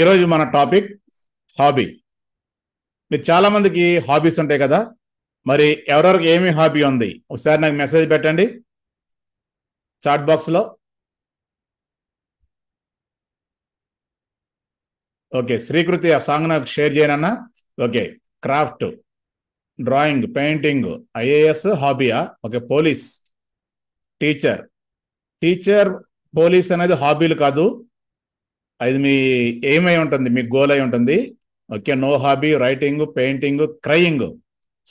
ఈరోజు మన topic hobby మీరు చాలా మందికి హాబీస్ ఉంటాయి కదా మరి ఎవరెవరికి ఏమి హాబీ ఉంది ఒకసారి నాకు మెసేజ్ పెట్టండి చాట్ బాక్స్లో ఓకే శ్రీకృతి ఆ సాంగ్ నాకు షేర్ చేయనన్నా okay craft drawing painting IAS హాబీయా okay police teacher teacher police అనేది హాబీలు కాదు అది మీ ఎయిమ్ అయి ఉంటుంది మీ గోల్ అయి ఉంటుంది okay no hobby writing painting crying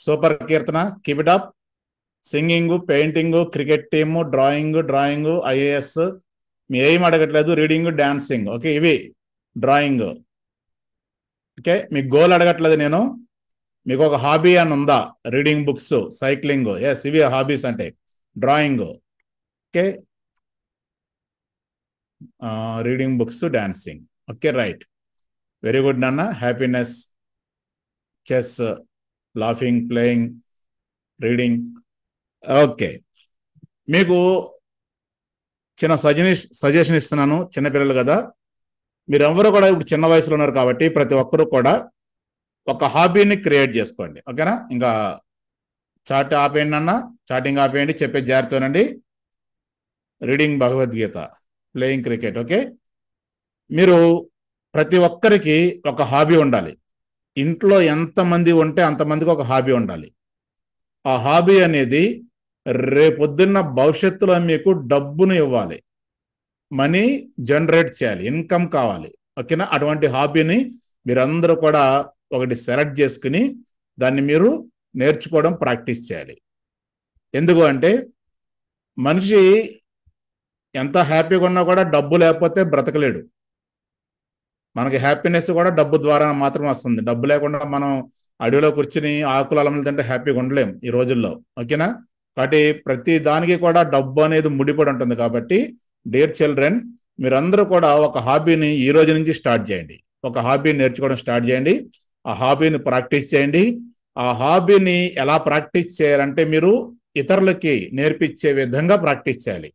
super Keerthana keep it up singing painting cricket team drawing drawing IAS మీ ఏం అడగట్లేదు రీడింగ్ డాన్సింగ్ ఓకే ఇవి డ్రాయింగ్ ఓకే మీ గోల్ అడగట్లేదు నేను మీకు ఒక హాబీ అని ఉందా రీడింగ్ బుక్స్ సైక్లింగ్ ఎస్ ఇవి హాబీస్ అంటే drawing okay reading books dancing okay right very good నాన్న happiness chess laughing playing reading okay మీకు చిన్న సజెషన్ సజెషన్ ఇస్తున్నాను చిన్నపిల్లలు కదా మీరెవరూ కూడా ఇప్పుడు చిన్న వయసులో ఉన్నారు కాబట్టి ప్రతి ఒక్కరు కూడా ఒక హాబీని క్రియేట్ చేసుకోండి ఓకేనా ఇంకా చాట్ ఆపేయండి అన్న చాటింగ్ ఆపేయండి చెప్పే జాగ్రత్త reading Bhagavad Gita playing cricket okay మీరు ప్రతి ఒక్కరికి ఒక హాబీ ఉండాలి ఇంట్లో ఎంతమంది ఉంటే అంతమందికి ఒక హాబీ ఉండాలి ఆ హాబీ అనేది రేపొద్దున్న భవిష్యత్తులో మీకు డబ్బును ఇవ్వాలి మనీ జనరేట్ చేయాలి ఇన్కమ్ కావాలి ఓకేనా అటువంటి హాబీని మీరందరూ కూడా ఒకటి సెలెక్ట్ చేసుకుని దాన్ని మీరు నేర్చుకోవడం ప్రాక్టీస్ చేయాలి ఎందుకు అంటే మనిషి ఎంత హ్యాపీగా ఉన్నా కూడా డబ్బు లేకపోతే బ్రతకలేడు మనకి హ్యాపీనెస్ కూడా డబ్బు ద్వారా మాత్రమే వస్తుంది డబ్బు లేకుండా మనం అడవిలో కూర్చుని ఆకులు అలమలు తింటే హ్యాపీగా ఉండలేం ఈ రోజుల్లో ఓకేనా కాబట్టి ప్రతి దానికి కూడా డబ్బు అనేది ముడిపడి ఉంటుంది కాబట్టి డియర్ చిల్డ్రన్ మీరందరూ కూడా ఒక హాబీని ఈ రోజు నుంచి స్టార్ట్ చేయండి ఒక హాబీని నేర్చుకోవడం స్టార్ట్ చేయండి ఆ హాబీని ప్రాక్టీస్ చేయండి ఆ హాబీని ఎలా ప్రాక్టీస్ చేయాలంటే మీరు ఇతరులకి నేర్పించే విధంగా ప్రాక్టీస్ చేయాలి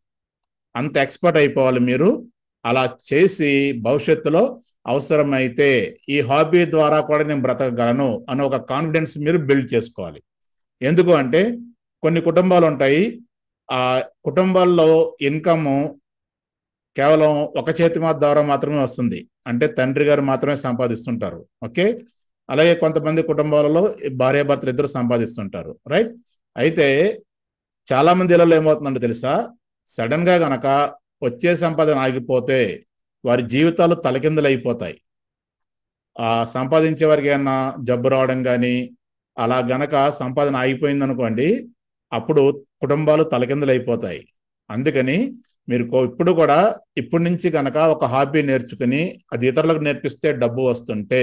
అంత ఎక్స్పర్ట్ అయిపోవాలి మీరు అలా చేసి భవిష్యత్తులో అవసరమైతే ఈ హాబీ ద్వారా కూడా నేను బ్రతకగలను అని ఒక కాన్ఫిడెన్స్ మీరు బిల్డ్ చేసుకోవాలి ఎందుకు అంటే కొన్ని కుటుంబాలు ఉంటాయి ఆ కుటుంబాల్లో ఇన్కమ్ కేవలం ఒక చేతి మా ద్వారా మాత్రమే వస్తుంది అంటే తండ్రి గారు మాత్రమే సంపాదిస్తుంటారు ఓకే అలాగే కొంతమంది కుటుంబాలలో భార్యాభర్తలు ఇద్దరు సంపాదిస్తుంటారు రైట్ అయితే చాలా మంది ఇళ్ళలో ఏమవుతుందంటే తెలుసా సడన్గా గనక వచ్చే సంపాదన ఆగిపోతే వారి జీవితాలు తలకిందులైపోతాయి సంపాదించే వారికి ఏమన్నా జబ్బు రావడం కానీ అలా గనక సంపాదన ఆగిపోయింది అనుకోండి అప్పుడు కుటుంబాలు తలకిందులైపోతాయి అందుకని మీరు ఇప్పుడు కూడా ఇప్పటి నుంచి కనుక ఒక హాబీ నేర్చుకుని అది ఇతరులకు నేర్పిస్తే డబ్బు వస్తుంటే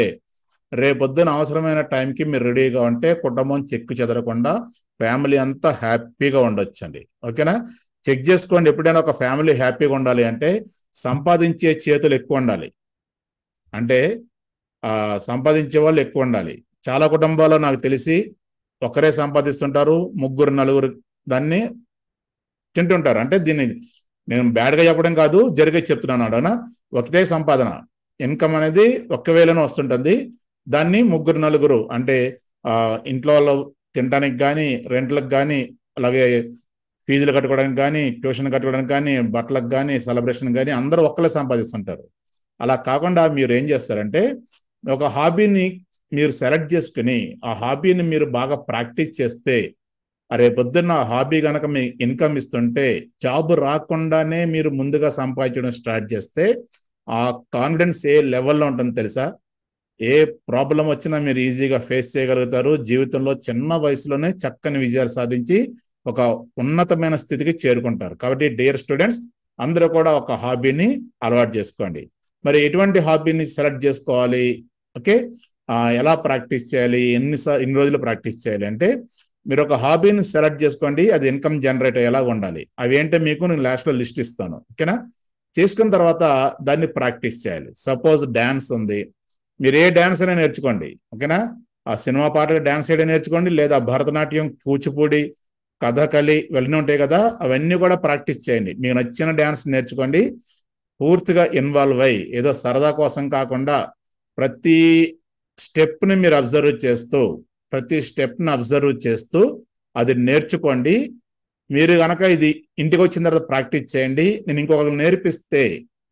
రేపొద్దున అవసరమైన టైంకి మీరు రెడీగా ఉంటే కుటుంబం చెక్కు చెదరకుండా ఫ్యామిలీ అంతా హ్యాపీగా ఉండొచ్చండి ఓకేనా చెక్ చేసుకోండి ఎప్పుడైనా ఒక ఫ్యామిలీ హ్యాపీగా ఉండాలి అంటే సంపాదించే చేతులు ఎక్కువ ఉండాలి అంటే సంపాదించే వాళ్ళు ఎక్కువ ఉండాలి చాలా కుటుంబాల్లో నాకు తెలిసి ఒకరే సంపాదిస్తుంటారు ముగ్గురు నలుగురు దాన్ని తింటుంటారు అంటే దీన్ని నేను బ్యాడ్గా చెప్పడం కాదు జరిగే చెప్తున్నాను అడన ఒకటే సంపాదన ఇన్కమ్ అనేది ఒక్కవేళనే వస్తుంటుంది దాన్ని ముగ్గురు నలుగురు అంటే ఇంట్లో వాళ్ళు తినడానికి కానీ రెంట్లకు కానీ అలాగే ఫీజులు కట్టుకోవడానికి కానీ ట్యూషన్ కట్టుకోవడానికి కానీ బట్టలకు కానీ సెలబ్రేషన్ కానీ అందరూ ఒక్కలే సంపాదిస్తుంటారు అలా కాకుండా మీరు ఏం చేస్తారంటే ఒక హాబీని మీరు సెలెక్ట్ చేసుకుని ఆ హాబీని మీరు బాగా ప్రాక్టీస్ చేస్తే రేపొద్దున్న హాబీ కనుక మీ ఇన్కమ్ ఇస్తుంటే జాబ్ రాకుండానే మీరు ముందుగా సంపాదించడం స్టార్ట్ చేస్తే ఆ కాన్ఫిడెన్స్ ఏ లెవెల్లో ఉంటుందో తెలుసా ఏ ప్రాబ్లం వచ్చినా మీరు ఈజీగా ఫేస్ చేయగలుగుతారు జీవితంలో చిన్న వయసులోనే చక్కని విజయాలు సాధించి ఒక ఉన్నతమైన స్థితికి చేరుకుంటారు కాబట్టి డియర్ స్టూడెంట్స్ అందరూ కూడా ఒక హాబీని అలవాటు చేసుకోండి మరి ఎటువంటి హాబీని సెలెక్ట్ చేసుకోవాలి ఓకే ఎలా ప్రాక్టీస్ చేయాలి ఎన్నిసార్లు ఎన్ని రోజులు ప్రాక్టీస్ చేయాలి అంటే మీరు ఒక హాబీని సెలెక్ట్ చేసుకోండి అది ఇన్కమ్ జనరేట్ అయ్యేలా ఉండాలి అవి ఏంటో మీకు నేను లాస్ట్లో లిస్ట్ ఇస్తాను ఓకేనా చేసుకున్న తర్వాత దాన్ని ప్రాక్టీస్ చేయాలి సపోజ్ డ్యాన్స్ ఉంది మీరు ఏ డ్యాన్స్ అయినా నేర్చుకోండి ఓకేనా ఆ సినిమా పాటలు డ్యాన్స్ చేయడం నేర్చుకోండి లేదా భరతనాట్యం కూచిపూడి కథకళి వెళ్ళిన ఉంటాయి కదా అవన్నీ కూడా ప్రాక్టీస్ చేయండి మీకు నచ్చిన డ్యాన్స్ నేర్చుకోండి పూర్తిగా ఇన్వాల్వ్ అయ్యి ఏదో సరదా కోసం కాకుండా ప్రతి స్టెప్ని మీరు అబ్జర్వ్ చేస్తూ ప్రతి స్టెప్ని అబ్జర్వ్ చేస్తూ అది నేర్చుకోండి మీరు కనుక ఇది ఇంటికి వచ్చిన తర్వాత ప్రాక్టీస్ చేయండి నేను ఇంకొకరు నేర్పిస్తే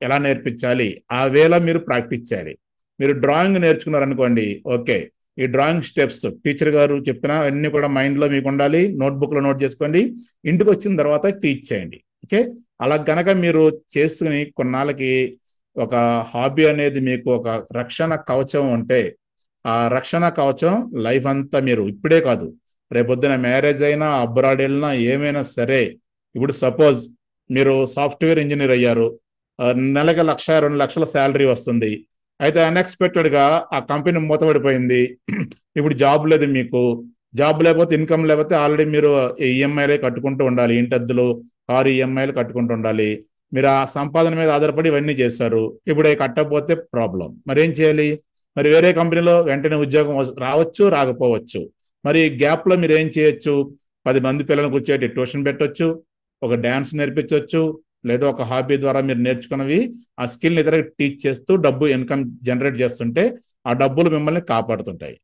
ఎలా నేర్పించాలి ఆ వేళ మీరు ప్రాక్టీస్ చేయాలి మీరు డ్రాయింగ్ నేర్చుకున్నారనుకోండి ఓకే ఈ డ్రాయింగ్ స్టెప్స్ టీచర్ గారు చెప్పిన అన్ని కూడా మైండ్లో మీకు ఉండాలి లో నోట్ చేసుకోండి ఇంటికి వచ్చిన తర్వాత టీచ్ చేయండి ఓకే అలా గనక మీరు చేసుకుని కొన్నాళ్ళకి ఒక హాబీ అనేది మీకు ఒక రక్షణ కవచం ఉంటే ఆ రక్షణ కవచం లైఫ్ అంతా మీరు ఇప్పుడే కాదు రేపొద్దున మ్యారేజ్ అయినా అబ్రాడ్ వెళ్ళినా ఏమైనా సరే ఇప్పుడు సపోజ్ మీరు సాఫ్ట్వేర్ ఇంజనీర్ అయ్యారు నెలకి లక్ష రెండు లక్షల శాలరీ వస్తుంది అయితే అన్ఎక్స్పెక్టెడ్గా ఆ కంపెనీ మూతపడిపోయింది ఇప్పుడు జాబ్ లేదు మీకు జాబ్ లేకపోతే ఇన్కమ్ లేకపోతే ఆల్రెడీ మీరు ఈఎంఐలే e కట్టుకుంటూ ఉండాలి ఇంటద్దులు కారు ఈఎంఐలు e కట్టుకుంటూ ఉండాలి మీరు ఆ సంపాదన మీద ఆధారపడి ఇవన్నీ చేస్తారు ఇప్పుడు అవి కట్టకపోతే ప్రాబ్లం మరి ఏం చేయాలి మరి వేరే కంపెనీలో వెంటనే ఉద్యోగం రావచ్చు రాకపోవచ్చు మరి గ్యాప్లో మీరు ఏం చేయొచ్చు పది మంది పిల్లలకు వచ్చేటి ట్యూషన్ పెట్టొచ్చు ఒక డ్యాన్స్ నేర్పించవచ్చు లేదా ఒక హాబీ ద్వారా మీరు నేర్చుకున్నవి ఆ స్కిల్ని ఇతర టీచ్ చేస్తూ డబ్బు ఇన్కమ్ జనరేట్ చేస్తుంటే ఆ డబ్బులు మిమ్మల్ని కాపాడుతుంటాయి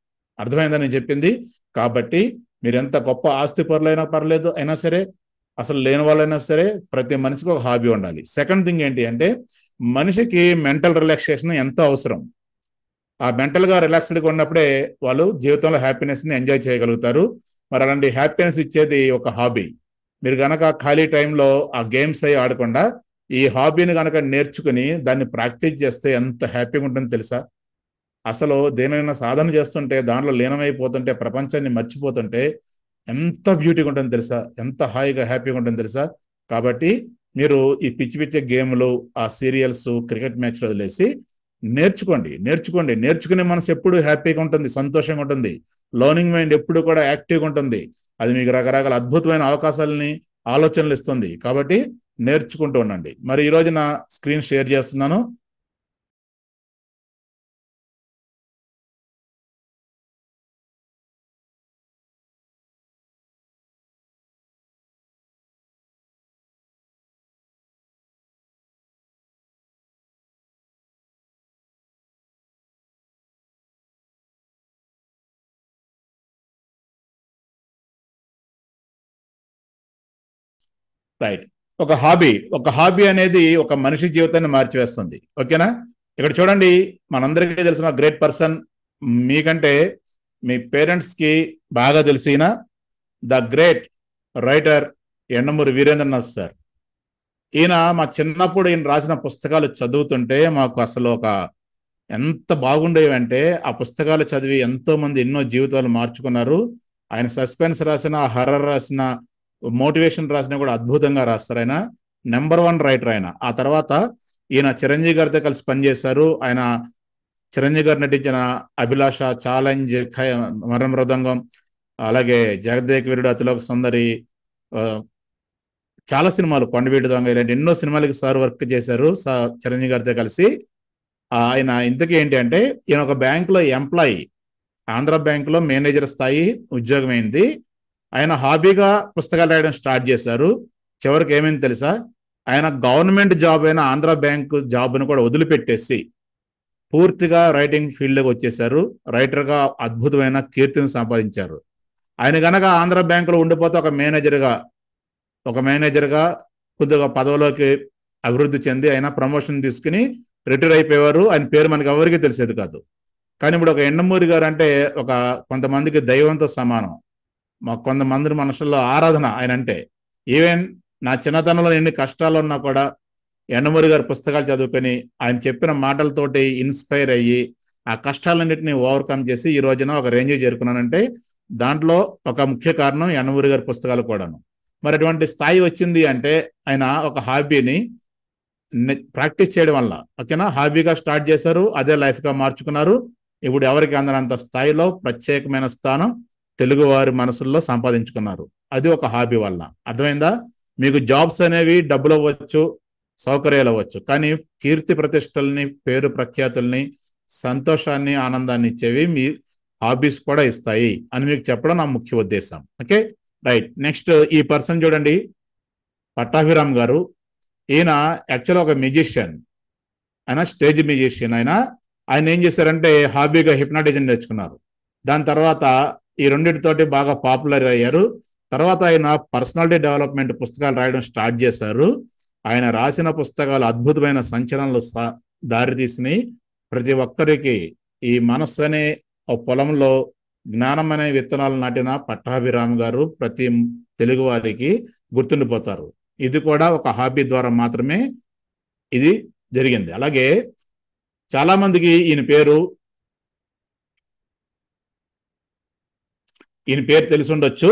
అర్థమైందని నేను చెప్పింది కాబట్టి మీరు ఎంత గొప్ప ఆస్తి పరులైనా పర్లేదు అయినా సరే అసలు లేని వాళ్ళైనా సరే ప్రతి మనిషికి ఒక హాబీ ఉండాలి సెకండ్ థింగ్ ఏంటి అంటే మనిషికి మెంటల్ రిలాక్సేషన్ ఎంతో అవసరం ఆ మెంటల్గా రిలాక్స్డ్గా ఉన్నప్పుడే వాళ్ళు జీవితంలో హ్యాపీనెస్ని ఎంజాయ్ చేయగలుగుతారు మరి అలాంటి హ్యాపీనెస్ ఇచ్చేది ఒక హాబీ మీరు కనుక ఖాళీ టైంలో ఆ గేమ్స్ అవి ఆడకుండా ఈ హాబీని కనుక నేర్చుకుని దాన్ని ప్రాక్టీస్ చేస్తే ఎంత హ్యాపీగా ఉంటుందో తెలుసా అసలు దేనైనా సాధన చేస్తుంటే దాంట్లో లీనమైపోతుంటే ప్రపంచాన్ని మర్చిపోతుంటే ఎంత బ్యూటీగా ఉంటుందో తెలుసా ఎంత హాయిగా హ్యాపీగా ఉంటుందో తెలుసా కాబట్టి మీరు ఈ పిచ్చి పిచ్చి గేమ్లు ఆ సీరియల్స్ క్రికెట్ మ్యాచ్లు వదిలేసి నేర్చుకోండి నేర్చుకోండి నేర్చుకునే మనసు ఎప్పుడు హ్యాపీగా ఉంటుంది సంతోషంగా ఉంటుంది లర్నింగ్ మైండ్ ఎప్పుడు కూడా యాక్టివ్గా ఉంటుంది అది మీకు రకరకాల అద్భుతమైన అవకాశాలని ఆలోచనలు ఇస్తుంది కాబట్టి నేర్చుకుంటూ ఉండండి మరి ఈ నా స్క్రీన్ షేర్ చేస్తున్నాను రైట్ ఒక హాబీ ఒక హాబీ అనేది ఒక మనిషి జీవితాన్ని మార్చివేస్తుంది ఓకేనా ఇక్కడ చూడండి మనందరికీ తెలిసిన గ్రేట్ పర్సన్ మీకంటే మీ పేరెంట్స్కి బాగా తెలిసిన the great writer Yandamuri Veerendranath sir ఈయన మా చిన్నప్పుడు ఈయన రాసిన పుస్తకాలు చదువుతుంటే మాకు అసలు ఒక ఎంత బాగుండేవంటే ఆ పుస్తకాలు చదివి ఎంతోమంది ఎన్నో జీవితాలు మార్చుకున్నారు ఆయన సస్పెన్స్ రాసిన హర్రర్ రాసిన మోటివేషన్ రాసినా కూడా అద్భుతంగా రాస్తారు ఆయన నెంబర్ వన్ రైటర్ ఆయన ఆ తర్వాత ఈయన చిరంజీవి గారితో కలిసి పనిచేశారు ఆయన చిరంజీవి గారు నటించిన అభిలాష ఛాలెంజ్ మరణ మృదంగం అలాగే జగదేక్ వీరుడు అతిలోక సుందరి చాలా సినిమాలు కొండవీటి దొంగ ఇలాంటి ఎన్నో సినిమాలకి సార్ వర్క్ చేశారు చిరంజీవి గారితో కలిసి ఆయన ఇంతకీ ఏంటి అంటే ఈయన ఒక బ్యాంకులో ఎంప్లాయీ ఆంధ్ర బ్యాంకులో మేనేజర్ స్థాయి ఉద్యోగం అయింది ఆయన హాబీగా పుస్తకాలు రాయడం స్టార్ట్ చేశారు చివరికి ఏమైంది తెలుసా ఆయన గవర్నమెంట్ జాబ్ అయిన ఆంధ్ర బ్యాంక్ జాబ్ను కూడా వదిలిపెట్టేసి పూర్తిగా రైటింగ్ ఫీల్డ్లోకి వచ్చేసారు రైటర్గా అద్భుతమైన కీర్తిని సంపాదించారు ఆయన కనుక ఆంధ్ర బ్యాంకులో ఉండిపోతే ఒక మేనేజర్గా ఒక మేనేజర్గా కొద్దిగా పదవిలోకి అభివృద్ధి చెంది ఆయన ప్రమోషన్ తీసుకుని రిటైర్ అయిపోయేవారు ఆయన పేరు మనకి ఎవరికి తెలిసేది కాదు కానీ ఇప్పుడు ఒక ఎండమూరి గారు అంటే ఒక కొంతమందికి దైవంతో సమానం మా కొంతమంది మనసుల్లో ఆరాధన ఆయన అంటే ఈవెన్ నా చిన్నతనంలో ఎన్ని కష్టాలు ఉన్నా కూడా ఎండమూరి గారి పుస్తకాలు చదువుకొని ఆయన చెప్పిన మాటలతోటి ఇన్స్పైర్ అయ్యి ఆ కష్టాలన్నింటినీ ఓవర్కమ్ చేసి ఈ రోజున ఒక రేంజ్ చేరుకున్నానంటే దాంట్లో ఒక ముఖ్య కారణం ఎండమూరి గారి పుస్తకాలు కూడాను మరి అటువంటి స్థాయి వచ్చింది అంటే ఆయన ఒక హాబీని ప్రాక్టీస్ చేయడం వల్ల ఓకేనా హాబీగా స్టార్ట్ చేశారు అదే లైఫ్గా మార్చుకున్నారు ఇప్పుడు ఎవరికి అందనంత స్థాయిలో ప్రత్యేకమైన స్థానం తెలుగు వారి మనసుల్లో సంపాదించుకున్నారు అది ఒక హాబీ వల్ల అర్థమైందా మీకు జాబ్స్ అనేవి డబ్బులు అవ్వచ్చు సౌకర్యాలు అవ్వచ్చు కానీ కీర్తి ప్రతిష్టల్ని పేరు ప్రఖ్యాతుల్ని సంతోషాన్ని ఆనందాన్ని ఇచ్చేవి మీ హాబీస్ కూడా ఇస్తాయి అని మీకు చెప్పడం నా ముఖ్య ఉద్దేశం ఓకే రైట్ నెక్స్ట్ ఈ పర్సన్ చూడండి పట్టాభిరామ్ గారు ఈయన యాక్చువల్ ఒక మ్యూజిషియన్ ఆయన స్టేజ్ మ్యూజిషియన్ ఆయన ఆయన ఏం చేశారంటే హాబీగా హిప్నాటిజం నేర్చుకున్నారు దాని తర్వాత ఈ రెండింటితోటి బాగా పాపులర్ అయ్యారు తర్వాత ఆయన పర్సనాలిటీ డెవలప్మెంట్ పుస్తకాలు రాయడం స్టార్ట్ చేశారు ఆయన రాసిన పుస్తకాలు అద్భుతమైన సంచలనాలు దారితీసినాయి ప్రతి ఒక్కరికి ఈ మనస్సు అనే పొలంలో జ్ఞానం అనే విత్తనాలు నాటిన పట్టాభిరామ్ గారు ప్రతి తెలుగు వారికి గుర్తుండిపోతారు ఇది కూడా ఒక హాబీ ద్వారా మాత్రమే ఇది జరిగింది అలాగే చాలామందికి ఈయన పేరు ఈయన పేరు తెలిసి ఉండొచ్చు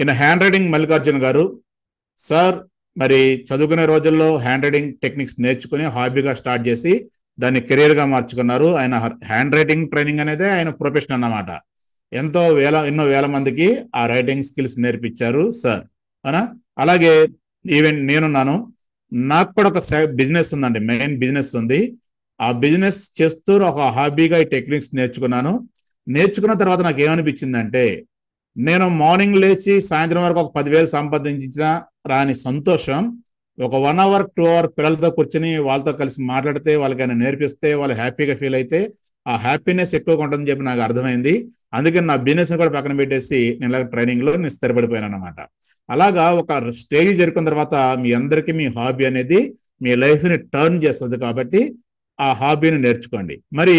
ఈయన హ్యాండ్ రైటింగ్ మల్లికార్జున గారు సార్ మరి చదువుకునే రోజుల్లో హ్యాండ్ రైటింగ్ టెక్నిక్స్ నేర్చుకుని హాబీగా స్టార్ట్ చేసి దాన్ని కెరీర్గా మార్చుకున్నారు ఆయన హ్యాండ్ రైటింగ్ ట్రైనింగ్ అనేది ఆయన ప్రొఫెషన్ అన్నమాట ఎంతో వేల ఎన్నో వేల మందికి ఆ రైటింగ్ స్కిల్స్ నేర్పించారు సార్ అవునా అలాగే ఈవెన్ నేనున్నాను నాకు కూడా ఒక బిజినెస్ ఉందండి మెయిన్ బిజినెస్ ఉంది ఆ బిజినెస్ చేస్తూ ఒక హాబీగా ఈ టెక్నిక్స్ నేర్చుకున్నాను నేర్చుకున్న తర్వాత నాకు ఏమనిపించిందంటే నేను మార్నింగ్ లేచి సాయంత్రం వరకు ఒక పదివేలు సంపాదించిన రాని సంతోషం ఒక వన్ అవర్ టూ అవర్ పిల్లలతో కూర్చొని వాళ్ళతో కలిసి మాట్లాడితే వాళ్ళకైనా నేర్పిస్తే వాళ్ళు హ్యాపీగా ఫీల్ అయితే ఆ హ్యాపీనెస్ ఎక్కువగా ఉంటుందని చెప్పి నాకు అర్థమైంది అందుకని నా బిజినెస్ కూడా పక్కన పెట్టేసి నేను ఇలా ట్రైనింగ్లో నేను స్థిరపడిపోయాను అనమాట అలాగా ఒక స్టేజ్ జరుపుకున్న తర్వాత మీ అందరికీ మీ హాబీ అనేది మీ లైఫ్ని టర్న్ చేస్తుంది కాబట్టి ఆ హాబీని నేర్చుకోండి మరి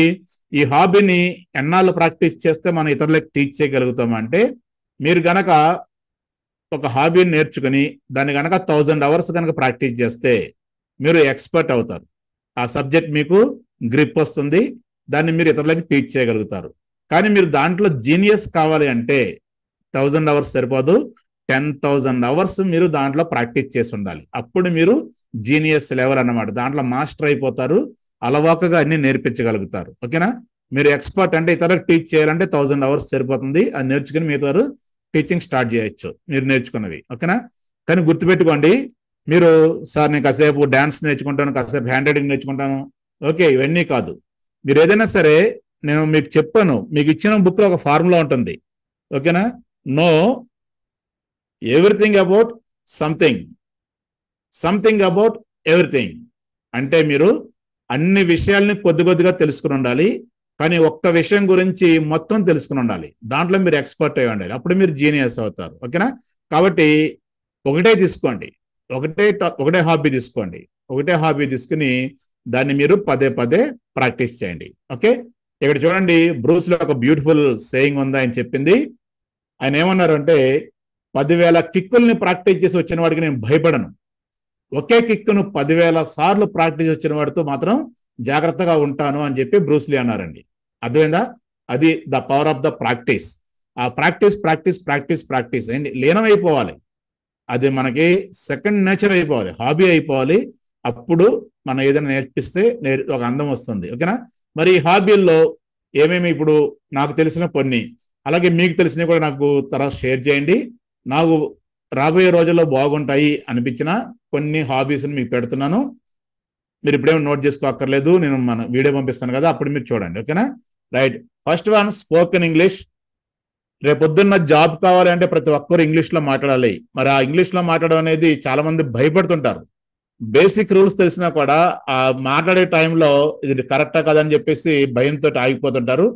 ఈ హాబీని ఎన్నాళ్ళు ప్రాక్టీస్ చేస్తే మనం ఇతరులకు టీచ్ చేయగలుగుతామంటే మీరు గనక ఒక హాబీని నేర్చుకుని దాన్ని గనక థౌజండ్ అవర్స్ కనుక ప్రాక్టీస్ చేస్తే మీరు ఎక్స్పర్ట్ అవుతారు ఆ సబ్జెక్ట్ మీకు గ్రిప్ వస్తుంది దాన్ని మీరు ఇతరులకి టీచ్ చేయగలుగుతారు కానీ మీరు దాంట్లో జీనియస్ కావాలి అంటే థౌజండ్ అవర్స్ సరిపోదు టెన్ థౌజండ్ అవర్స్ మీరు దాంట్లో ప్రాక్టీస్ చేసి ఉండాలి అప్పుడు మీరు జీనియస్ లెవెల్ అన్నమాట దాంట్లో మాస్టర్ అయిపోతారు అలవాకగా అన్ని నేర్పించగలుగుతారు ఓకేనా మీరు ఎక్స్పర్ట్ అంటే ఇతరులకు టీచ్ చేయాలంటే థౌజండ్ అవర్స్ సరిపోతుంది అది నేర్చుకుని మీ ఇతరు టీచింగ్ స్టార్ట్ చేయొచ్చు మీరు నేర్చుకున్నవి ఓకేనా కానీ గుర్తుపెట్టుకోండి మీరు సార్ నేను కాసేపు డ్యాన్స్ నేర్చుకుంటాను కాసేపు హ్యాండ్ రైటింగ్ నేర్చుకుంటాను ఓకే ఇవన్నీ కాదు మీరు ఏదైనా సరే నేను మీకు చెప్పాను మీకు ఇచ్చిన బుక్లో ఒక ఫార్ములా ఉంటుంది ఓకేనా no everything about something something about everything అంటే మీరు అన్ని విషయాల్ని కొద్ది కొద్దిగా తెలుసుకుని ఉండాలి కానీ ఒక్క విషయం గురించి మొత్తం తెలుసుకుని ఉండాలి దాంట్లో మీరు ఎక్స్పర్ట్ అయి ఉండాలి అప్పుడు మీరు జీనియస్ అవుతారు ఓకేనా కాబట్టి ఒకటే తీసుకోండి ఒకటే ఒకటే హాబీ తీసుకోండి ఒకటే హాబీ తీసుకుని దాన్ని మీరు పదే పదే ప్రాక్టీస్ చేయండి ఓకే ఇక్కడ చూడండి బ్రూస్లో ఒక బ్యూటిఫుల్ సేయింగ్ ఉందా అని చెప్పింది ఆయన ఏమన్నారంటే పదివేల కిక్కుల్ని ప్రాక్టీస్ చేసి వచ్చిన వాడికి నేను భయపడను ఒకే కిక్కును పదివేల సార్లు ప్రాక్టీస్ వచ్చిన వాడితో మాత్రం జాగ్రత్తగా ఉంటాను అని చెప్పి బ్రూస్లీ అన్నారండి అర్థమైందా అది the power of the practice ఆ ప్రాక్టీస్ ప్రాక్టీస్ ప్రాక్టీస్ ప్రాక్టీస్ అండి లీనం అయిపోవాలి అది మనకి సెకండ్ నేచర్ అయిపోవాలి హాబీ అయిపోవాలి అప్పుడు మనం ఏదైనా నేర్పిస్తే నేర్ ఒక అందం వస్తుంది ఓకేనా మరి ఈ హాబీల్లో ఏమేమి ఇప్పుడు నాకు తెలిసిన కొన్ని అలాగే మీకు తెలిసినవి కూడా నాకు తర్వాత షేర్ చేయండి నాకు రాబోయే రోజుల్లో బాగుంటాయి అనిపించిన కొన్ని హాబీస్ని మీకు పెడుతున్నాను మీరు ఇప్పుడేమి నోట్ చేసుకోక్కర్లేదు నేను మన వీడియో పంపిస్తాను కదా అప్పుడు మీరు చూడండి ఓకేనా right first one spoken English రేపొద్దున్న జాబ్ కావాలి అంటే ప్రతి ఒక్కరు ఇంగ్లీష్లో మాట్లాడాలి మరి ఆ ఇంగ్లీష్లో మాట్లాడడం అనేది చాలా మంది భయపడుతుంటారు బేసిక్ రూల్స్ తెలిసినా కూడా ఆ మాట్లాడే టైంలో ఇది కరెక్టా కదని చెప్పేసి భయంతో ఆగిపోతుంటారు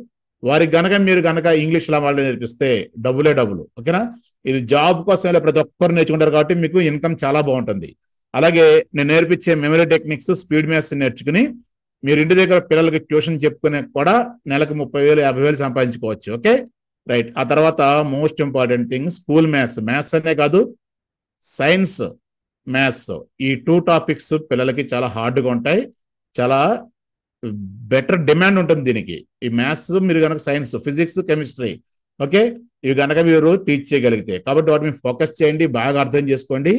వారికి గనక మీరు గనక ఇంగ్లీష్ లా వాళ్ళు నేర్పిస్తే డబ్బులే డబ్బులు ఓకేనా ఇది జాబ్ కోసం ప్రతి ఒక్కరు నేర్చుకుంటారు కాబట్టి మీకు ఇన్కమ్ చాలా బాగుంటుంది అలాగే నేను నేర్పించే మెమరీ టెక్నిక్స్ స్పీడ్ మ్యాథ్స్ నేర్చుకుని మీరు ఇంటి దగ్గర పిల్లలకి ట్యూషన్ చెప్పుకునే కూడా నెలకు ముప్పై వేలు యాభై వేలు సంపాదించుకోవచ్చు ఓకే రైట్ ఆ తర్వాత most important thing school maths maths అనే కాదు సైన్స్ మ్యాథ్స్ ఈ టూ టాపిక్స్ పిల్లలకి చాలా హార్డ్గా ఉంటాయి చాలా బెటర్ డిమాండ్ ఉంటుంది దీనికి ఈ మ్యాథ్స్ మీరు కనుక సైన్స్ ఫిజిక్స్ కెమిస్ట్రీ ఓకే ఇవి కనుక మీరు టీచ్ చేయగలిగితే కాబట్టి వాటి ఫోకస్ చేయండి బాగా అర్థం చేసుకోండి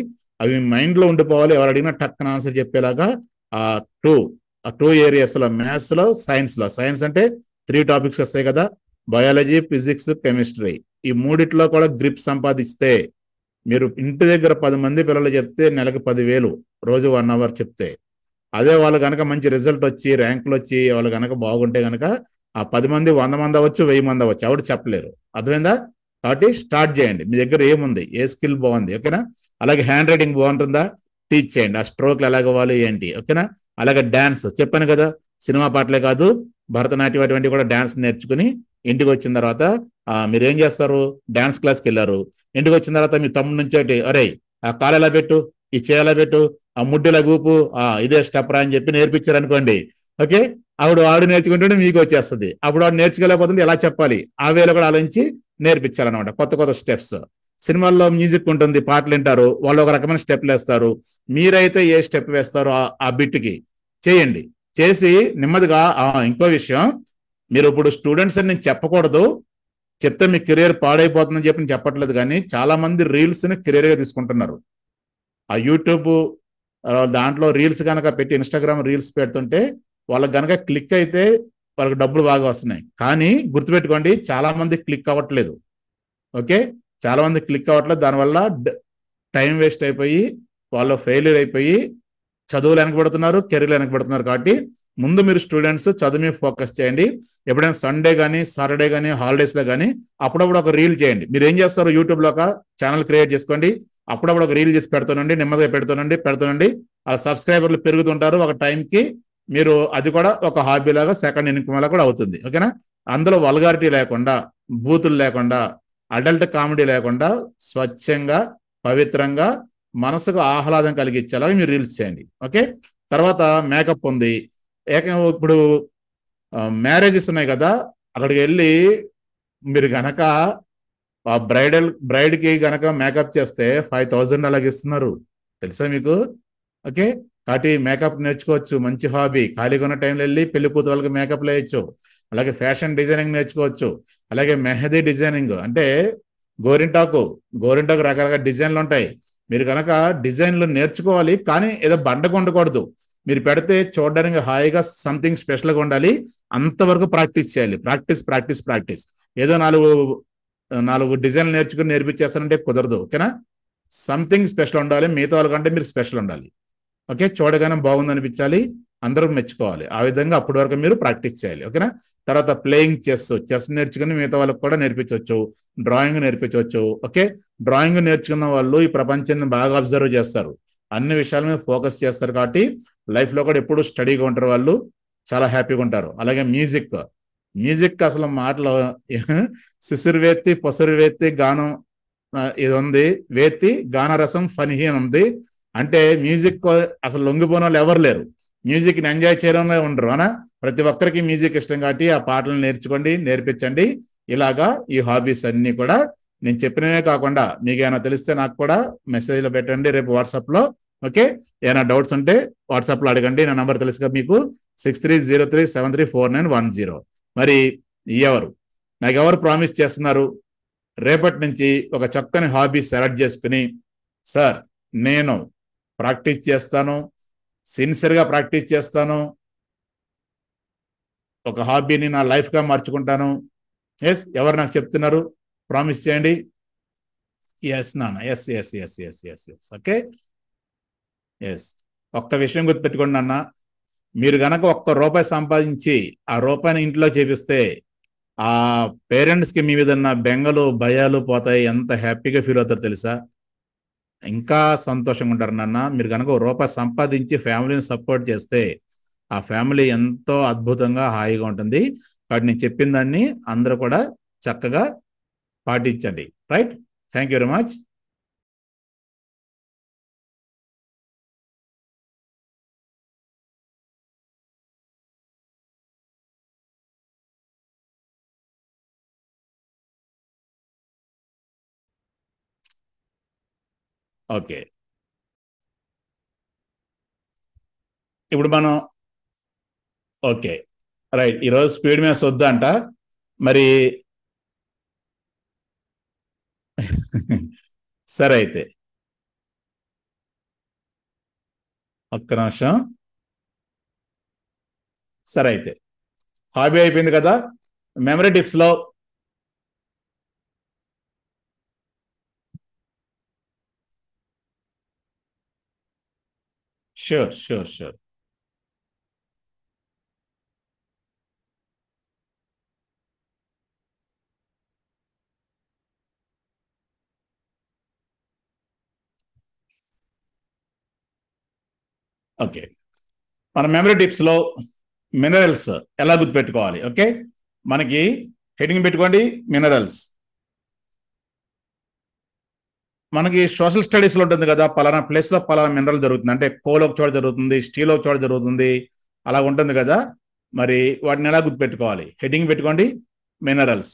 అవి మైండ్లో ఉండిపోవాలి ఎవరు అడిగినా టక్కన ఆన్సర్ చెప్పేలాగా ఆ టూ ఆ టూ ఏరియాస్లో మ్యాథ్స్లో సైన్స్లో సైన్స్ అంటే త్రీ టాపిక్స్ వస్తాయి కదా బయాలజీ ఫిజిక్స్ కెమిస్ట్రీ ఈ మూడిట్లో కూడా గ్రిప్ సంపాదిస్తే మీరు ఇంటి దగ్గర పది మంది పిల్లలు చెప్తే నెలకు పదివేలు రోజు వన్ అవర్ చెప్తే అదే వాళ్ళు కనుక మంచి రిజల్ట్ వచ్చి ర్యాంకులు వచ్చి వాళ్ళు కనుక బాగుంటే కనుక ఆ పది మంది వంద మంది అవ్వచ్చు వెయ్యి మంది అవ్వచ్చు ఎవరు చెప్పలేరు అర్థమైందా కాబట్టి స్టార్ట్ చేయండి మీ దగ్గర ఏముంది ఏ స్కిల్ బాగుంది ఓకేనా అలాగే హ్యాండ్ రైటింగ్ బాగుంటుందా టీచ్ చేయండి ఆ స్ట్రోక్లు వాళ్ళు ఏంటి ఓకేనా అలాగే డ్యాన్స్ చెప్పాను కదా సినిమా పాటలే కాదు భరతనాట్యం అటువంటి కూడా డ్యాన్స్ నేర్చుకుని ఇంటికి వచ్చిన తర్వాత మీరు ఏం చేస్తారు డ్యాన్స్ క్లాస్కి వెళ్ళారు ఇంటికి వచ్చిన తర్వాత మీ తమ్ముడు నుంచి అరే ఆ కాలు ఎలా పెట్టు ఈ చేల పెట్టు ఆ ముడ్డుల గూపు ఆ ఇదే స్టెప్ రా అని చెప్పి నేర్పించారు అనుకోండి ఓకే ఆవిడ ఆడు నేర్చుకుంటుంటే మీకు వచ్చేస్తుంది అప్పుడు ఆడు నేర్చుకోలేకపోతుంది ఎలా చెప్పాలి ఆ వేలో కూడా ఆలోచించి నేర్పించాలన్నమాట కొత్త కొత్త స్టెప్స్ సినిమాల్లో మ్యూజిక్ ఉంటుంది పాటలు వింటారు వాళ్ళు ఒక రకమైన స్టెప్లు వేస్తారు మీరైతే ఏ స్టెప్ వేస్తారో ఆ బిట్కి చేయండి చేసి నెమ్మదిగా ఇంకో విషయం మీరు ఇప్పుడు స్టూడెంట్స్ అని నేను చెప్పకూడదు చెప్తే మీ కెరీర్ పాడైపోతుందని చెప్పి చెప్పట్లేదు కానీ చాలా మంది రీల్స్ని కెరీర్గా తీసుకుంటున్నారు ఆ యూట్యూబ్ దాంట్లో రీల్స్ కనుక పెట్టి ఇన్స్టాగ్రామ్ రీల్స్ పెడుతుంటే వాళ్ళకి కనుక క్లిక్ అయితే వాళ్ళకి డబ్బులు బాగా వస్తున్నాయి కానీ గుర్తుపెట్టుకోండి చాలా మంది క్లిక్ అవ్వట్లేదు ఓకే చాలామంది క్లిక్ అవ్వట్లేదు దానివల్ల టైం వేస్ట్ అయిపోయి వాళ్ళు ఫెయిల్యూర్ అయిపోయి చదువులు వెనకబడుతున్నారు కెరీర్లు వెనకబడుతున్నారు కాబట్టి ముందు మీరు స్టూడెంట్స్ చదువు మీద ఫోకస్ చేయండి ఎప్పుడైనా సండే కానీ సాటర్డే కానీ హాలిడేస్లో కానీ అప్పుడప్పుడు ఒక రీల్ చేయండి మీరు ఏం చేస్తారు యూట్యూబ్లో ఒక ఛానల్ క్రియేట్ చేసుకోండి అప్పుడప్పుడు ఒక రీల్ చేసి పెడుతానండి నెమ్మదిగా పెడుతానండి పెడుతానండి ఆ సబ్స్క్రైబర్లు పెరుగుతుంటారు ఒక టైంకి మీరు అది కూడా ఒక హాబీ లాగా సెకండ్ ఇన్కమ్ లాగా కూడా అవుతుంది ఓకేనా అందులో వల్గారిటీ లేకుండా బూతులు లేకుండా అడల్ట్ కామెడీ లేకుండా స్వచ్ఛంగా పవిత్రంగా మనసుకు ఆహ్లాదం కలిగించేలాగా మీరు రీల్స్ చేయండి ఓకే తర్వాత మేకప్ ఉంది ఏక ఇప్పుడు మ్యారేజెస్ ఉన్నాయి కదా అక్కడికి వెళ్ళి మీరు గనక ఆ బ్రైడల్ బ్రైడ్ కి గనక మేకప్ చేస్తే ఫైవ్ థౌజండ్ అలాగే ఇస్తున్నారు తెలుసా మీకు ఓకే కాబట్టి మేకప్ నేర్చుకోవచ్చు మంచి హాబీ ఖాళీగా ఉన్న టైంలో వెళ్ళి పెళ్లి కూతురు వాళ్ళకి మేకప్ వేయచ్చు అలాగే ఫ్యాషన్ డిజైనింగ్ నేర్చుకోవచ్చు అలాగే మెహదీ డిజైనింగ్ అంటే గోరింటాకు గోరింటాకు రకరకాల డిజైన్లు ఉంటాయి మీరు కనుక డిజైన్లు నేర్చుకోవాలి కానీ ఏదో బండకు ఉండకూడదు మీరు పెడితే చూడడానికి హాయిగా సంథింగ్ స్పెషల్గా ఉండాలి అంతవరకు ప్రాక్టీస్ చేయాలి ప్రాక్టీస్ ప్రాక్టీస్ ప్రాక్టీస్ ఏదో నాలుగు నాలుగు డిజైన్లు నేర్చుకుని నేర్పించేస్తానంటే కుదరదు ఓకేనా సంథింగ్ స్పెషల్ ఉండాలి మిగతా వాళ్ళకంటే మీరు స్పెషల్ ఉండాలి ఓకే చూడగానే బాగుంది అనిపించాలి అందరూ మెచ్చుకోవాలి ఆ విధంగా అప్పటి వరకు మీరు ప్రాక్టీస్ చేయాలి ఓకేనా తర్వాత ప్లేయింగ్ చెస్ చెస్ నేర్చుకుని మిగతా వాళ్ళకి కూడా నేర్పించవచ్చు డ్రాయింగ్ నేర్పించవచ్చు ఓకే డ్రాయింగ్ నేర్చుకున్న వాళ్ళు ఈ ప్రపంచాన్ని బాగా అబ్జర్వ్ చేస్తారు అన్ని విషయాల మీద ఫోకస్ చేస్తారు కాబట్టి లైఫ్లో కూడా ఎప్పుడు స్టడీగా ఉంటారు వాళ్ళు చాలా హ్యాపీగా ఉంటారు అలాగే మ్యూజిక్ మ్యూజిక్ అసలు మాటలు వేత్తి పసురు వేత్తి గానం ఇది ఉంది వేత్తి గానరసం ఫనిహీన్ ఉంది అంటే మ్యూజిక్ అసలు లొంగిపోయిన వాళ్ళు ఎవరు లేరు మ్యూజిక్ని ఎంజాయ్ చేయడంలో ఉండరు అనా ప్రతి ఒక్కరికి మ్యూజిక్ ఇష్టం కాబట్టి ఆ పాటలు నేర్చుకోండి నేర్పించండి ఇలాగా ఈ హాబీస్ అన్నీ కూడా నేను చెప్పినవే కాకుండా మీకు ఏమైనా తెలిస్తే నాకు కూడా మెసేజ్లో పెట్టండి రేపు వాట్సాప్లో ఓకే ఏమైనా డౌట్స్ ఉంటే వాట్సాప్లో అడగండి నా నంబర్ తెలుసుగా మీకు six three zero three seven three four nine one zero మరి ఎవరు నాకు ఎవరు ప్రామిస్ చేస్తున్నారు రేపటి నుంచి ఒక చక్కని హాబీ సెలెక్ట్ చేసుకుని సార్ నేను ప్రాక్టీస్ చేస్తాను సిన్సియర్గా ప్రాక్టీస్ చేస్తాను ఒక హాబీని నా లైఫ్గా మార్చుకుంటాను ఎస్ ఎవరు నాకు చెప్తున్నారు ప్రామిస్ చేయండి ఎస్ నాన్న yes yes yes yes yes yes okay yes ఒక్క విషయం గుర్తుపెట్టుకోండి నాన్న మీరు గనక ఒక్క రూపాయి సంపాదించి ఆ రూపాయిని ఇంట్లో చేపిస్తే ఆ పేరెంట్స్కి మీ మీద ఉన్న బెంగలు భయాలు పోతాయి ఎంత హ్యాపీగా ఫీల్ అవుతారు తెలుసా ఇంకా సంతోషంగా ఉంటారు నాన్న మీరు కనుక రూపాయి సంపాదించి ఫ్యామిలీని సపోర్ట్ చేస్తే ఆ ఫ్యామిలీ ఎంతో అద్భుతంగా హాయిగా ఉంటుంది కాబట్టి నేను చెప్పిన దాన్ని అందరూ కూడా చక్కగా పాటించండి right thank you very much okay. ఇప్పుడు మనం ఓకే. రైట్. ఈరోజు స్పీడ్ మ్యాథ్స్ వద్దంట. మరి సరే అయితే. ఒక్క నిమిషం. సరే అయితే. హాబీ అయిపోయింది కదా. మెమరీ టిప్స్‌లో Sure, sure, sure. ఓకే మన మెమరీ టిప్స్లో మినరల్స్ ఎలా గుర్తుపెట్టుకోవాలి ఓకే మనకి హెడ్డింగ్ పెట్టుకోండి మినరల్స్ మనకి సోషల్ స్టడీస్ లో ఉంటుంది కదా పలానా ప్లేస్ లో పలానా మినరల్ జరుగుతుంది అంటే కోల్ ఒక చోట జరుగుతుంది స్టీల్ ఒక చోట జరుగుతుంది అలా ఉంటుంది కదా మరి వాటిని ఎలా గుర్తుపెట్టుకోవాలి హెడ్డింగ్ పెట్టుకోండి మినరల్స్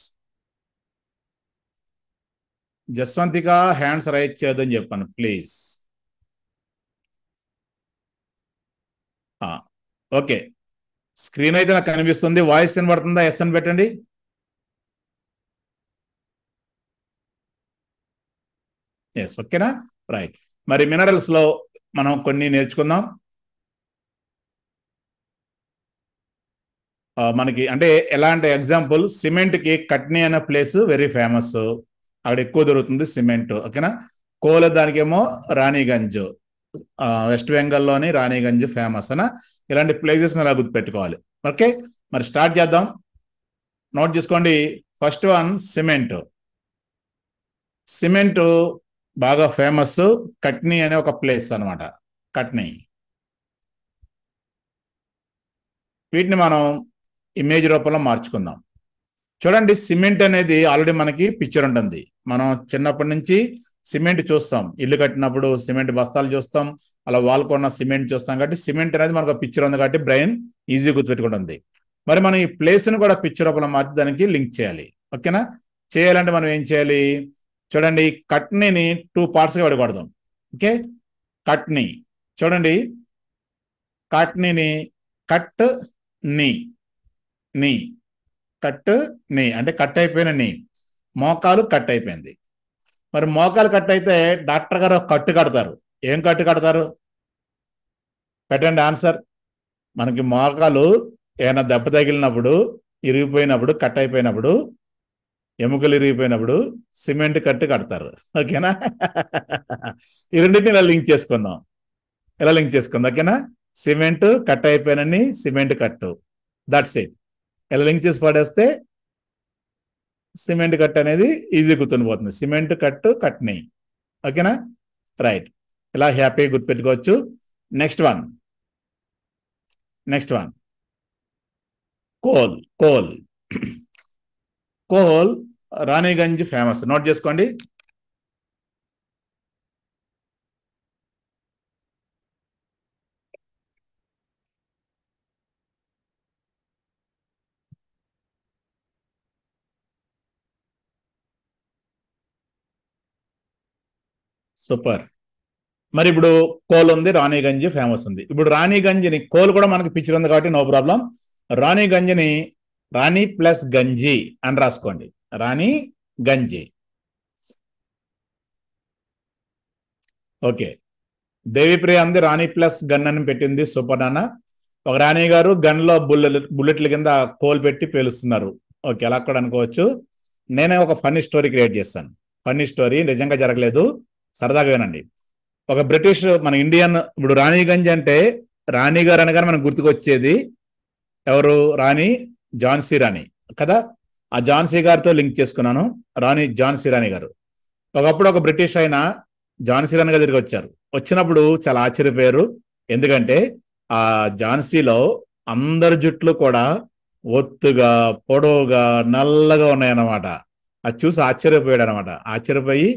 జస్వంతిగా హ్యాండ్స్ రైట్ చేయొద్దని చెప్పాను ప్లీజ్ ఓకే స్క్రీన్ అయితే నాకు కనిపిస్తుంది వాయిస్ వినబడుతుందా ఎస్ అని పెట్టండి ఎస్ ఓకేనా రైట్ మరి మినరల్స్ లో మనం కొన్ని నేర్చుకుందాం మనకి అంటే ఎలాంటి ఎగ్జాంపుల్ సిమెంట్కి కట్నీ అనే ప్లేస్ వెరీ ఫేమస్ అక్కడ ఎక్కువ దొరుకుతుంది సిమెంట్ ఓకేనా కోల దానికేమో రాణిగంజ్ వెస్ట్ బెంగాల్లోని రాణిగంజ్ ఫేమస్ అనా ఇలాంటి ప్లేసెస్ అలా గుర్తుపెట్టుకోవాలి ఓకే మరి స్టార్ట్ చేద్దాం నోట్ చేసుకోండి ఫస్ట్ వన్ సిమెంట్ సిమెంట్ బాగా ఫేమస్ కట్నీ అనే ఒక ప్లేస్ అనమాట కట్నీ వీటిని మనం ఇమేజ్ రూపంలో మార్చుకుందాం చూడండి సిమెంట్ అనేది ఆల్రెడీ మనకి పిక్చర్ ఉంటుంది మనం చిన్నప్పటి నుంచి సిమెంట్ చూస్తాం ఇల్లు కట్టినప్పుడు సిమెంట్ బస్తాలు చూస్తాం అలా వాల్ కొన్న సిమెంట్ చూస్తాం కాబట్టి సిమెంట్ అనేది మనకు పిక్చర్ ఉంది కాబట్టి బ్రెయిన్ ఈజీ గుర్తుపెట్టుకుంటుంది మరి మనం ఈ ప్లేస్ని కూడా పిక్చర్ రూపంలో మార్చి దానికి లింక్ చేయాలి ఓకేనా చేయాలంటే మనం ఏం చేయాలి చూడండి కట్నీని టూ పార్ట్స్గా విడగొడదాం ఓకే కట్నీ చూడండి కట్నీని కట్ నీ నీ కట్ నీ అంటే కట్ అయిపోయిన నీ మోకాలు కట్ అయిపోయింది మరి మోకాలు కట్ అయితే డాక్టర్ గారు కట్టు కడతారు ఏం కట్టు కడతారు పెట్టండి ఆన్సర్ మనకి మోకాలు ఏమైనా దెబ్బ తగిలినప్పుడు ఇరిగిపోయినప్పుడు కట్ అయిపోయినప్పుడు ఎముకలు ఇరిగిపోయినప్పుడు సిమెంట్ కట్టు కడతారు ఓకేనా ఈ రెండింటిని ఇలా లింక్ చేసుకుందాం ఎలా లింక్ చేసుకుందాం ఓకేనా సిమెంట్ కట్ అయిపోయినని సిమెంట్ కట్టు దట్స్ ఇట్ ఎలా లింక్ చేసి పడేస్తే సిమెంట్ కట్ అనేది ఈజీ గుర్తుండిపోతుంది సిమెంట్ కట్టు కట్నీ ఓకేనా రైట్ ఇలా హ్యాపీగా గుర్తుపెట్టుకోవచ్చు next one next one coal coal coal Raniganj famous note చేసుకోండి సూపర్ మరి ఇప్పుడు కోల్ ఉంది రాణిగంజ్ ఫేమస్ ఉంది ఇప్పుడు రాణిగంజ్ని కోల్ కూడా మనకి పిచ్చి ఉంది కాబట్టి నో ప్రాబ్లం రాణిగంజ్ని రాణి ప్లస్ గంజి అని రాసుకోండి రాణి గంజి ఓకే దేవిప్రియ అంది రాణి ప్లస్ గన్ అని పెట్టింది సూపర్ నాన్న ఒక రాణి గారు గన్లో బుల్లెట్ బుల్లెట్ల కింద కోల్ పెట్టి పేలుస్తున్నారు ఓకే అలా కూడా అనుకోవచ్చు నేనే ఒక ఫన్నీ స్టోరీ క్రియేట్ చేస్తాను ఫన్నీ స్టోరీ నిజంగా జరగలేదు సరదాగా వినండి ఒక బ్రిటిష్ మన ఇండియన్ ఇప్పుడు రాణిగంజ్ అంటే రాణి గారు అనగానే మనకు గుర్తుకొచ్చేది ఎవరు రాణి జాన్సీ రాణి కదా ఆ జాన్సీ గారితో లింక్ చేసుకున్నాను రాణి జాన్సీ రాణి గారు ఒకప్పుడు ఒక బ్రిటిష్ ఆయన జాన్సీ రాణి గారు తిరిగి వచ్చారు వచ్చినప్పుడు చాలా ఆశ్చర్యపోయారు ఎందుకంటే ఆ ఝాన్సీలో అందరి జుట్లు కూడా ఒత్తుగా పొడవుగా నల్లగా ఉన్నాయన్నమాట అది చూసి ఆశ్చర్యపోయాడు అనమాట ఆశ్చర్యపోయి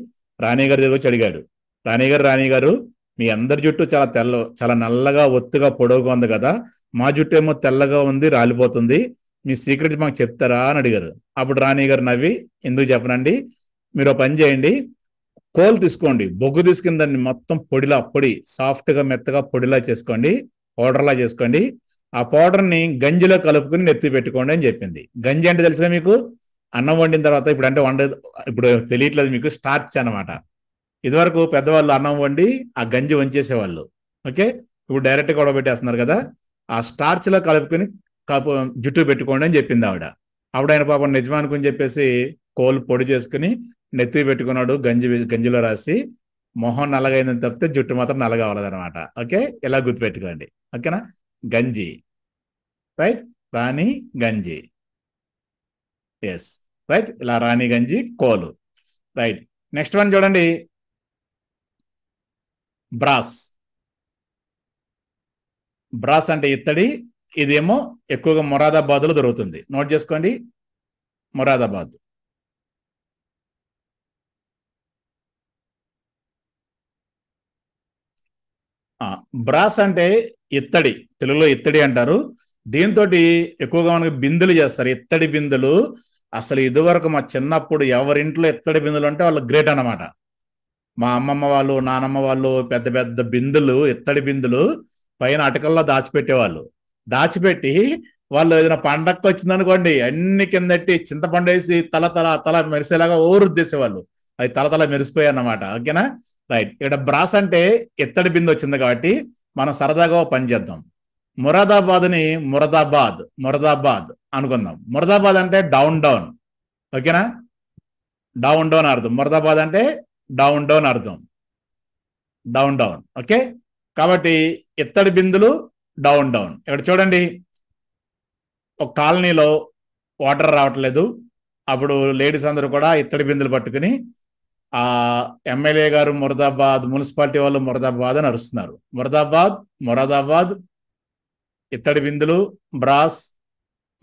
రాణి గారి దగ్గర వచ్చి అడిగాడు రాణి గారు రాణి గారు మీ అందరి జుట్టు చాలా తెల్ల చాలా నల్లగా ఒత్తుగా పొడవుగా ఉంది కదా మా జుట్టు ఏమో తెల్లగా ఉంది రాలిపోతుంది మీ సీక్రెట్ మాకు చెప్తారా అని అడిగారు అప్పుడు రాణి గారు నవ్వి ఎందుకు చెప్పనండి మీరు పని చేయండి కోల్ తీసుకోండి బొగ్గు తీసుకుని దాన్ని మొత్తం పొడిలా పొడి సాఫ్ట్గా మెత్తగా పొడిలా చేసుకోండి పౌడర్లా చేసుకోండి ఆ పౌడర్ని గంజిలో కలుపుకుని నెత్తి పెట్టుకోండి అని చెప్పింది గంజి అంటే తెలుసుగా మీకు అన్నం వండిన తర్వాత ఇప్పుడు అంటే వండ ఇప్పుడు తెలియట్లేదు మీకు స్టార్చ్ అనమాట ఇదివరకు పెద్దవాళ్ళు అన్నం వండి ఆ గంజి వంచేసేవాళ్ళు ఓకే ఇప్పుడు డైరెక్ట్గా పెట్టేస్తున్నారు కదా ఆ స్టార్చ్లో కలుపుకొని కాపు జుట్టు పెట్టుకోండి అని చెప్పింది ఆవిడ ఆవిడ ఆయన పాపం నిజమానుకుని చెప్పేసి కోలు పొడి చేసుకుని నెత్తి పెట్టుకున్నాడు గంజి గంజిలో రాసి మొహం నల్లగైందని తప్పితే జుట్టు మాత్రం నల్లగవలదనమాట ఓకే ఇలా గుర్తుపెట్టుకోండి ఓకేనా గంజి రైట్ రాణి గంజి ఎస్ రైట్ ఇలా రాణి గంజి కోలు రైట్ నెక్స్ట్ వన్ చూడండి బ్రాస్ బ్రాస్ అంటే ఇత్తడి ఇదేమో ఎక్కువగా మొరాదాబాద్లో దొరుకుతుంది నోట్ చేసుకోండి మొరాదాబాద్ బ్రాస్ అంటే ఇత్తడి తెలుగులో ఇత్తడి అంటారు దీంతో ఎక్కువగా మనకి బిందులు చేస్తారు ఇత్తడి బిందులు అసలు ఇదివరకు మా చిన్నప్పుడు ఎవరింట్లో ఇత్తడి బిందులు అంటే వాళ్ళు గ్రేట్ అనమాట మా అమ్మమ్మ వాళ్ళు నానమ్మ వాళ్ళు పెద్ద పెద్ద బిందులు ఇత్తడి బిందులు పైన అటకల్లో దాచిపెట్టేవాళ్ళు దాచిపెట్టి వాళ్ళు ఏదైనా పండక్కి వచ్చిందనుకోండి అన్ని కిందట్టి చింతపండు వేసి తల తల తల మెరిసేలాగా ఓరుద్దేసేవాళ్ళు అది తల తల మెరిసిపోయాయి అన్నమాట ఓకేనా రైట్ ఇక్కడ బ్రాస్ అంటే ఎత్తడి బిందు వచ్చింది కాబట్టి మనం సరదాగా పని చేద్దాం మురాదాబాద్ని మురదాబాద్ మురదాబాద్ అనుకుందాం మురదాబాద్ అంటే డౌన్ డౌన్ ఓకేనా డౌన్ డౌన్ అర్థం మురదాబాద్ అంటే డౌన్ డౌన్ అర్థం డౌన్ డౌన్ ఓకే కాబట్టి ఎత్తడి బిందులు డౌన్ డౌన్ ఇక్కడ చూడండి ఒక కాలనీలో వాటర్ రావట్లేదు అప్పుడు లేడీస్ అందరూ కూడా ఇత్తడి బిందులు పట్టుకుని ఆ ఎమ్మెల్యే గారు మురదాబాద్ మున్సిపాలిటీ వాళ్ళు మురదాబాద్ అని అరుస్తున్నారు మురదాబాద్ మురాదాబాద్ ఇత్తడి బిందులు brass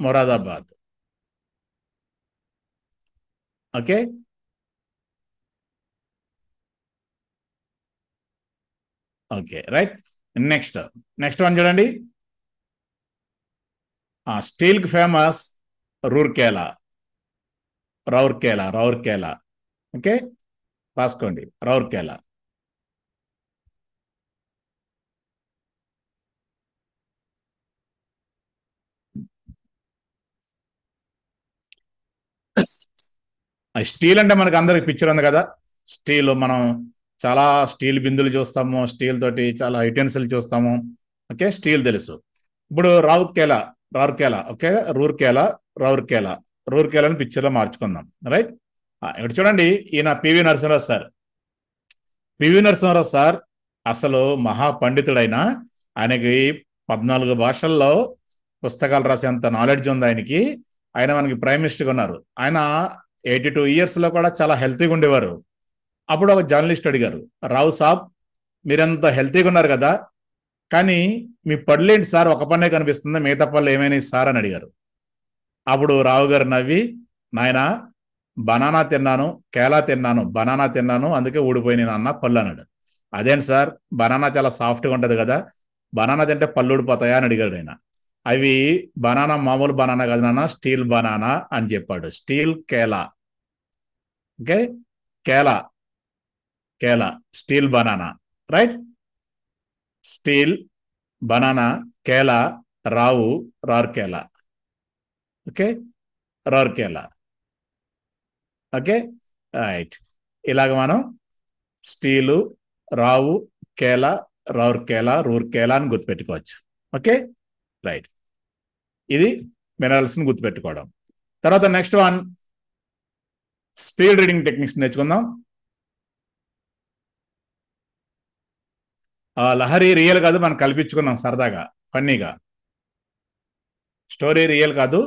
Moradabad okay okay right next next one చూడండి స్టీల్కి ఫేమస్ రూర్కేలా రౌర్కేలా రౌర్కేలా ఓకే రాసుకోండి రౌర్కేలా స్టీల్ అంటే మనకు అందరికి పిక్చర్ ఉంది కదా స్టీల్ మనం చాలా స్టీల్ బిందులు చూస్తాము స్టీల్ తోటి చాలా యుటెన్సిల్ చూస్తాము ఓకే స్టీల్ తెలుసు ఇప్పుడు రావుకేల రార్కేల ఓకే రూర్కేల రౌర్కేల రూర్కేలని పిక్చర్లో మార్చుకుందాం రైట్ ఇక్కడ చూడండి ఈయన PV Narasimha Rao sir PV Narasimha Rao sir అసలు మహాపండితుడైన ఆయనకి పద్నాలుగు భాషల్లో పుస్తకాలు రాసేంత నాలెడ్జ్ ఉంది ఆయనకి ఆయన మనకి ప్రైమ్ మినిస్టర్గా ఉన్నారు ఆయన ఎయిటీ టూ ఇయర్స్లో కూడా చాలా హెల్తీగా ఉండేవారు అప్పుడు ఒక జర్నలిస్ట్ అడిగారు రావు సాబ్ మీరంత హెల్తీగా ఉన్నారు కదా కానీ మీ పళ్ళేంటి సార్ ఒక పన్నే కనిపిస్తుందా మిగతా పళ్ళు ఏమైనా సార్ అని అడిగారు అప్పుడు రావు గారు నవ్వి నాయన బనానా తిన్నాను కేలా తిన్నాను బనానా తిన్నాను అందుకే ఊడిపోయి నాన్న అన్న పళ్ళు అన్నాడు అదేంటి సార్ బనానా చాలా సాఫ్ట్గా ఉంటుంది కదా బనానా తింటే పళ్ళు ఊడిపోతాయా అని అడిగాడు ఆయన అవి బనానా మామూలు బనానా కాదు నాన్న స్టీల్ బనానా అని చెప్పాడు స్టీల్ కేలా ఓకే కేలా Kela, steel banana, right? Steel, banana, Kela, Rau, Rarkela. Okay? Rarkela. Okay right ఇలాగ మనం స్టీలు రావు కేల రౌర్కేల రూర్కేల అని గుర్తుపెట్టుకోవచ్చు ఓకే రైట్ ఇది మినరల్స్ని గుర్తుపెట్టుకోవడం తర్వాత next one speed reading techniques నేర్చుకుందాం ఆ లహరి రియల్ కాదు మనం కల్పించుకున్నాం సరదాగా ఫన్నీగా స్టోరీ రియల్ కాదు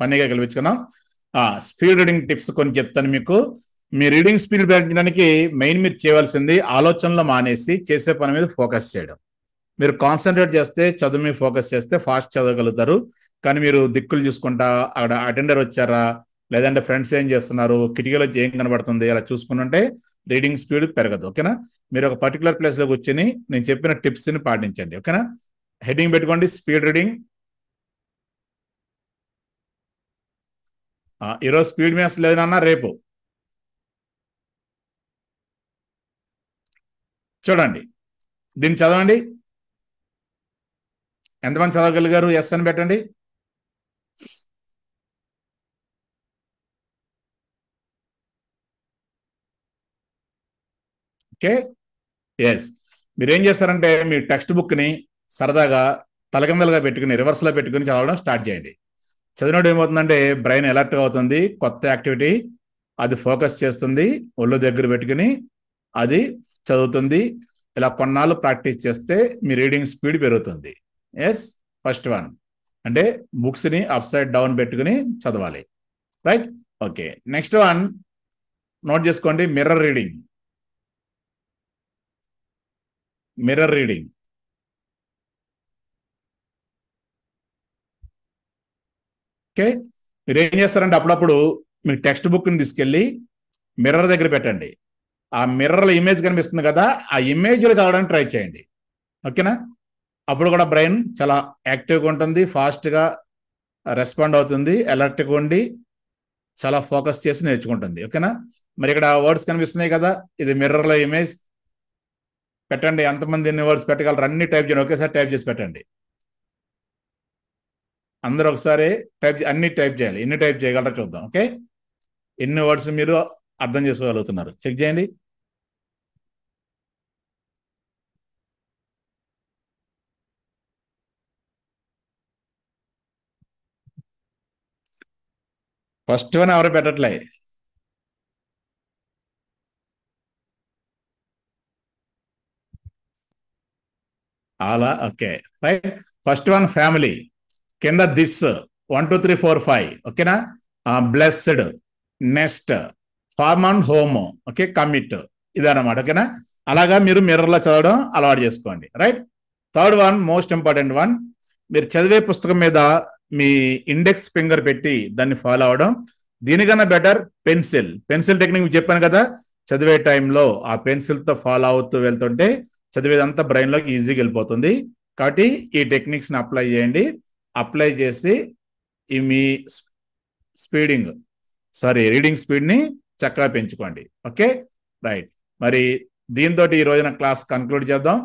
ఫన్నీగా కల్పించుకున్నాం స్పీడ్ రీడింగ్ టిప్స్ కొన్ని చెప్తాను మీకు మీ రీడింగ్ స్పీడ్ పెంచడానికి మెయిన్ మీరు చేయవలసింది ఆలోచనలో మానేసి చేసే పని మీద ఫోకస్ చేయడం మీరు కాన్సన్ట్రేట్ చేస్తే చదువు మీద ఫోకస్ చేస్తే ఫాస్ట్ చదవగలుగుతారు కానీ మీరు దిక్కులు చూసుకుంటా అక్కడ అటెండర్ వచ్చారా లేదంటే ఫ్రెండ్స్ ఏం చేస్తున్నారు కిటికీలో ఏం కనబడుతుంది అలా ఉంటే రీడింగ్ స్పీడ్ పెరగదు ఓకేనా మీరు ఒక పర్టికులర్ ప్లేస్లో కూర్చొని నేను చెప్పిన టిప్స్ని పాటించండి ఓకేనా హెడ్డింగ్ పెట్టుకోండి స్పీడ్ రీడింగ్ ఈరోజు స్పీడ్ మ్యాథ్స్ లేదన్నా రేపు చూడండి దీన్ని చదవండి ఎంతమంది చదవగలిగారు ఎస్ అని పెట్టండి ఓకే ఎస్ మీరేం చేస్తారంటే మీ టెక్స్ట్ బుక్ని సరదాగా తలకిందలుగా పెట్టుకుని రివర్స్లో పెట్టుకుని చదవడం స్టార్ట్ చేయండి చదివినప్పుడు ఏమవుతుందంటే బ్రెయిన్ ఎలర్ట్గా అవుతుంది కొత్త యాక్టివిటీ అది ఫోకస్ చేస్తుంది ఒళ్ళు దగ్గర పెట్టుకుని అది చదువుతుంది ఇలా కొన్నాళ్ళు ప్రాక్టీస్ చేస్తే మీ రీడింగ్ స్పీడ్ పెరుగుతుంది ఎస్ ఫస్ట్ వన్ అంటే బుక్స్ని అప్ సైడ్ డౌన్ పెట్టుకుని చదవాలి right okay next one note చేసుకోండి mirror reading mirror reading okay మీరు ఏం చేస్తారంటే అప్పుడప్పుడు మీ టెక్స్ట్ బుక్ని తీసుకెళ్ళి మిర్రర్ దగ్గర పెట్టండి ఆ మిర్రర్లో ఇమేజ్ కనిపిస్తుంది కదా ఆ ఇమేజ్లో చదవడానికి ట్రై చేయండి ఓకేనా అప్పుడు కూడా బ్రెయిన్ చాలా యాక్టివ్గా ఉంటుంది ఫాస్ట్గా రెస్పాండ్ అవుతుంది అలర్ట్గా ఉండి చాలా ఫోకస్ చేసి నేర్చుకుంటుంది ఓకేనా మరి ఇక్కడ వర్డ్స్ కనిపిస్తున్నాయి కదా ఇది మిర్రర్లో ఇమేజ్ పెట్టండి ఎంతమంది ఎన్ని వర్డ్స్ పెట్టగలరు అన్ని టైప్ చేయండి ఒకేసారి టైప్ చేసి పెట్టండి అందరూ ఒకసారి టైప్ అన్ని టైప్ చేయాలి ఎన్ని టైప్ చేయగలరా చూద్దాం ఓకే ఎన్ని వర్డ్స్ మీరు అర్థం చేసుకోగలుగుతున్నారు చెక్ చేయండి ఫస్ట్ వన్ ఎవరు పెట్టట్లే అలా okay right first one family కింద this one two three four five ఓకేనా blessed nest farm and home okay commit ఇదన్నమాట ఓకేనా అలాగా మీరు మిర్రర్లో చదవడం అలవాటు చేసుకోండి right third one most important one మీరు చదివే పుస్తకం మీద మీ ఇండెక్స్ ఫింగర్ పెట్టి దాన్ని ఫాలో అవడం దీనికన్నా బెటర్ పెన్సిల్ పెన్సిల్ టెక్నిక్ చెప్పాను కదా చదివే టైంలో ఆ పెన్సిల్తో ఫాలో అవుతూ వెళ్తుంటే చదివేదంతా లోకి ఈజీగా వెళ్ళిపోతుంది కాబట్టి ఈ టెక్నిక్స్ని అప్లై చేయండి అప్లై చేసి ఈ మీ స్పీడింగ్ సారీ రీడింగ్ స్పీడ్ని చక్కగా పెంచుకోండి ఓకే రైట్ మరి దీంతో ఈ రోజున క్లాస్ కన్క్లూడ్ చేద్దాం